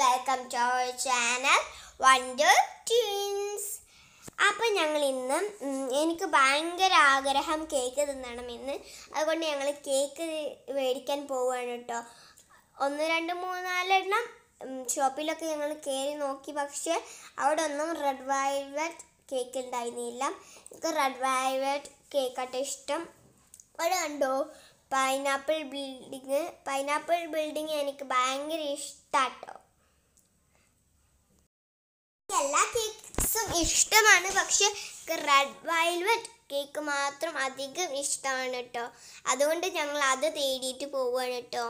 welcome to our channel Wonder Tunes അപ്പം ഞങ്ങൾ ഇന്ന് എനിക്ക് ഭയങ്കര ആഗ്രഹം കേക്ക് ഇന്ന് അതുകൊണ്ട് ഞങ്ങൾ കേക്ക് മേടിക്കാൻ പോവുകയാണ് കേട്ടോ ഒന്ന് രണ്ട് മൂന്നാലെണ്ണം ഷോപ്പിലൊക്കെ ഞങ്ങൾ കയറി നോക്കി പക്ഷേ അവിടെ ഒന്നും റെഡ് വൈവറ്റ് കേക്ക് ഉണ്ടായിരുന്നില്ല എനിക്ക് റെഡ് വൈവറ്റ് കേക്കാട്ടെ ഇഷ്ടം അവിടെ കണ്ടോ പൈനാപ്പിൾ ബിൽഡിങ് പൈനാപ്പിൾ ബിൽഡിങ് എനിക്ക് ഭയങ്കര ഇഷ്ടമാണ് കേട്ടോ എല്ലാ കേക്ക്സും ഇഷ്ടമാണ് പക്ഷെ റെഡ് വൈൽവെറ്റ് കേക്ക് മാത്രം അധികം ഇഷ്ടമാണ് കേട്ടോ അതുകൊണ്ട് ഞങ്ങൾ അത് തേടിയിട്ട് പോവുകയാണ് കേട്ടോ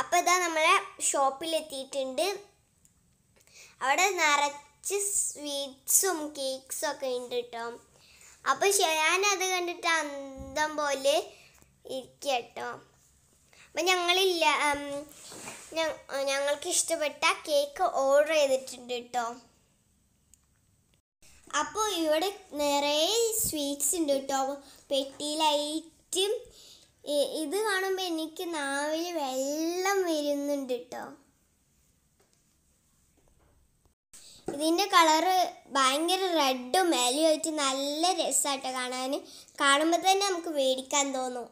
അപ്പോൾ ഇതാ നമ്മളെ ഷോപ്പിലെത്തിയിട്ടുണ്ട് അവിടെ നിറച്ച് സ്വീറ്റ്സും കേക്ക്സും ഒക്കെ ഉണ്ട് കേട്ടോ അപ്പോൾ ഞാനത് കണ്ടിട്ട് അന്തം പോലെ ഇരിക്കുക കേട്ടോ അപ്പം ഞങ്ങളില്ല ഞങ്ങൾക്ക് ഇഷ്ടപ്പെട്ട കേക്ക് ഓർഡർ ചെയ്തിട്ടുണ്ട് കേട്ടോ അപ്പോൾ ഇവിടെ നിറയെ സ്വീറ്റ്സ് ഉണ്ട് കേട്ടോ പെട്ടിയിലായിട്ടും ഇത് കാണുമ്പോൾ എനിക്ക് നാവിൽ വെള്ളം വരുന്നുണ്ട് കേട്ടോ ഇതിൻ്റെ കളറ് ഭയങ്കര റെഡും മെലും ആയിട്ട് നല്ല രസമായിട്ട് കാണാൻ കാണുമ്പോൾ തന്നെ നമുക്ക് മേടിക്കാൻ തോന്നും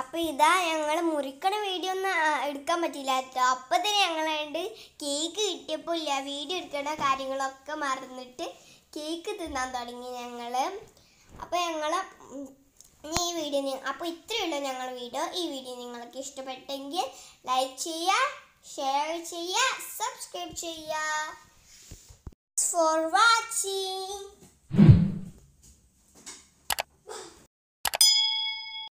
അപ്പോൾ ഇതാ ഞങ്ങൾ മുറിക്കണ വീഡിയോ ഒന്നും എടുക്കാൻ പറ്റില്ല കേട്ടോ അപ്പോൾ തന്നെ ഞങ്ങളുണ്ട് കേക്ക് കിട്ടിയപ്പോ ഇല്ല വീഡിയോ എടുക്കേണ്ട കാര്യങ്ങളൊക്കെ മറന്നിട്ട് കേക്ക് തിന്നാൻ തുടങ്ങി ഞങ്ങൾ അപ്പോൾ ഞങ്ങൾ ഈ വീഡിയോ അപ്പോൾ ഉള്ളൂ ഞങ്ങൾ വീഡിയോ ഈ വീഡിയോ നിങ്ങൾക്ക് ഇഷ്ടപ്പെട്ടെങ്കിൽ ലൈക്ക് ചെയ്യാ ഷെയർ ചെയ്യാ സബ്സ്ക്രൈബ് ചെയ്യാ ഫോർ വാച്ചിങ്